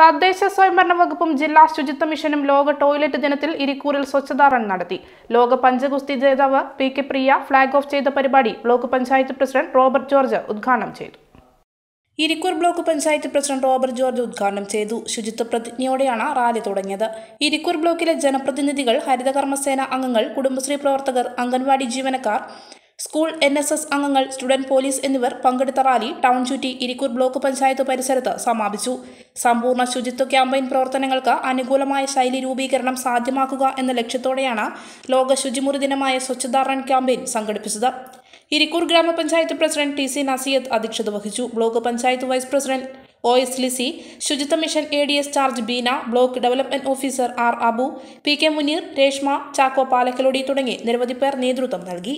തദ്ദേശ സ്വയംഭരണ വകുപ്പും ജില്ലാ ശുചിത്വ മിഷനും ലോക ടോയ്ലറ്റ് ദിനത്തിൽ ഇരിക്കൂറിൽ സ്വച്ഛതാ റൺ നടത്തി ലോക പഞ്ചഗുസ്തി ജേതാവ് P K Priya flag off ചെയ്ത പരിപാടി block panchayat president Robert George ഉദ്ഘാടനം ചെയ്തു Irikkur block panchayat president Robert George ഉദ്ഘാടനം ചെയ്തു ശുചിത്വ പ്രതിജ്ഞയോടെയാണ് റാലി തുടങ്ങിയത് ഇരിക്കൂർ ബ്ലോക്കിലെ ജനപ്രതിനിധികൾ ഹരിതകർമ്മസേന അംഗങ്ങൾ കുടുംബശ്രീ പ്രവർത്തകർ അംഗൻവാടി ജീവനക്കാർ സ്കൂൾ എൻ എസ് എസ് അംഗങ്ങൾ സ്റ്റുഡന്റ് പോലീസ് എന്നിവർ പങ്കെടുത്ത റാലി ടൗൺ ചുറ്റി ഇരിക്കൂർ ബ്ലോക്ക് പഞ്ചായത്ത് പരിസരത്ത് സമാപിച്ചു സമ്പൂർണ്ണ ശുചിത്വ ക്യാമ്പയിൻ പ്രവർത്തനങ്ങൾക്ക് അനുകൂലമായ ശൈലി രൂപീകരണം സാധ്യമാക്കുക എന്ന ലക്ഷ്യത്തോടെയാണ് ലോക ശുചിമുറി ദിനമായ സ്വച്ഛതാ ക്യാമ്പയിൻ സംഘടിപ്പിച്ചത് ഇരിക്കൂർ ഗ്രാമപഞ്ചായത്ത് പ്രസിഡന്റ് ടി സി നസീദ് അധ്യക്ഷത വഹിച്ചു block panchayat vice president O S Lisy Suchitwa mission A D S charge Beena block development officer R Abu P K Muneer Reshma Chacko Palakkalody തുടങ്ങി നിരവധി പേർ നേതൃത്വം നൽകി